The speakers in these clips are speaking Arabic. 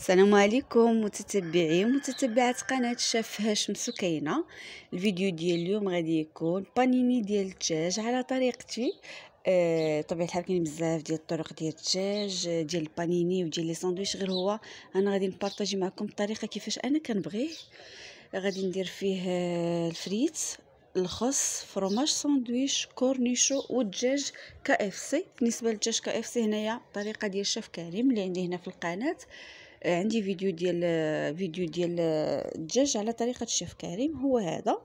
السلام عليكم متتبعي ومتتبعات قناة شاف هاشم سكينه الفيديو ديال اليوم غادي يكون بانيني ديال الدجاج على طريقتي آه طبيعة الحال كاين بزاف ديال الطرق ديال الدجاج ديال البانيني وديال لي ساندويش غير هو انا غادي نبارطاجي معكم الطريقه كيفاش انا كنبغيه غادي ندير فيه آه، الفريت الخس فروماج ساندويش كورنيشو والدجاج كاف سي بالنسبه للدجاج كاف سي هنايا الطريقه ديال الشيف كريم اللي عندي هنا في القناه عندي فيديو ديال فيديو ديال الدجاج على طريقه الشيف كريم هو هذا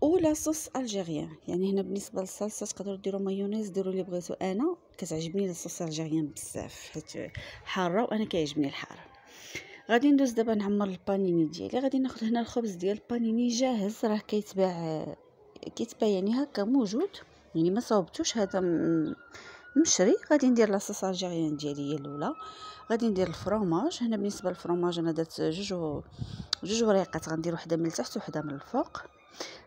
ولا صوص الجيريان يعني هنا بالنسبه للصلصه تقدروا ديروا مايونيز ديروا اللي بغيتو انا كتعجبني الصوص الجيريان بزاف حيت حاره وانا كيعجبني الحار غادي ندوز دابا نعمر البانيني ديالي غادي ناخذ هنا الخبز ديال البانيني جاهز راه كيتباع كيتباع يعني هكا موجود يعني ما صوبتوش هذا م... نشري غادي ندير لاصوص الجيريان ديالي هي الاولى غادي ندير الفرماج هنا بالنسبه للفرماج انا درت جوج جوج وريقات غندير وحده من التحت وحده من الفوق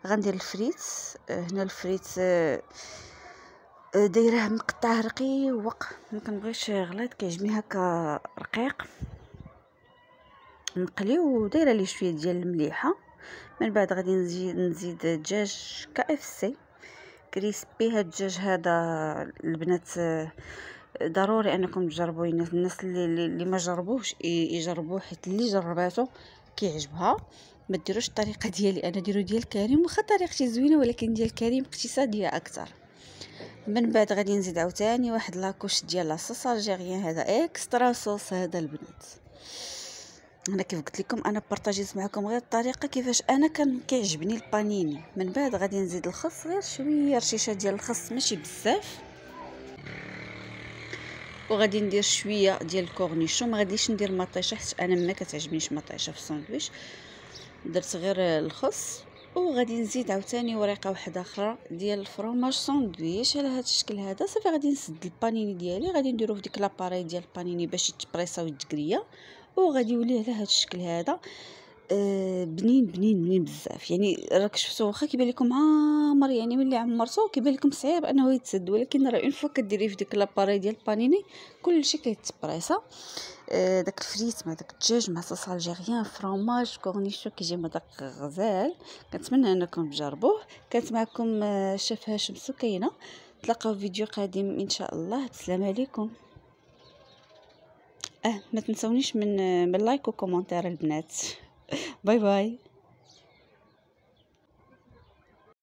غندير الفريت هنا الفريت آه، دايراه مقطع رقيق ما كنبغيش غليظ كيعجبني هكا رقيق نقلي ودايره ليه شويه ديال المليحه من بعد غادي نزيد نزيد دجاج كاف سي كريسبي هاد الدجاج هذا البنات آه، ضروري انكم تجربوه الناس اللي, اللي ما جربوهش يجربوه حيت اللي جرباتو كيعجبها ما ديروش الطريقه ديالي انا ديرو ديال كريم واخا طريقتي زوينه ولكن ديال كريم اقتصاديه اكثر من بعد غادي نزيد عاوتاني واحد لاكوش ديال لاصوص الجيريان هذا اكسترا صوص هذا البنات انا كيف قلت لكم انا بارطاجيت معكم غير الطريقه كيفاش انا كان كيعجبني البانيني من بعد غادي نزيد الخس غير شويه رشيشه ديال الخس ماشي بزاف وغادي ندير شويه ديال الكورنيشون ما غاديش ندير مطيشه حيت انا ما كتعجبنيش مطيشه في الساندويتش درت غير الخس وغادي نزيد عاوتاني ورقه واحده اخرى ديال الفرماج ساندويتش على هذا الشكل هذا صافي غادي نسد البانيني ديالي غادي نديرو في ديك لاباري ديال البانيني باش يتبريصا ويتكريا وغادي يولي على هذا الشكل هذا آه بنين بنين بنين بزاف يعني راك شفتو واخا كيبان لكم عامر يعني ملي عمرتو كيبان لكم صعيب انه يتسد ولكن راه اون فوا كديريه في ديك لاباري ديال البانيني كلشي كيتبريسا آه داك الفريت مع داك الدجاج مع صوص الجيريان فرماج كورنيشو كيجي مذاق غزال كنتمنى انكم تجربوه كانت معكم آه، الشيف هاشم سكينه نتلاقاو في فيديو قادم ان شاء الله السلام عليكم اه ما تنسونيش من من لايك البنات باي باي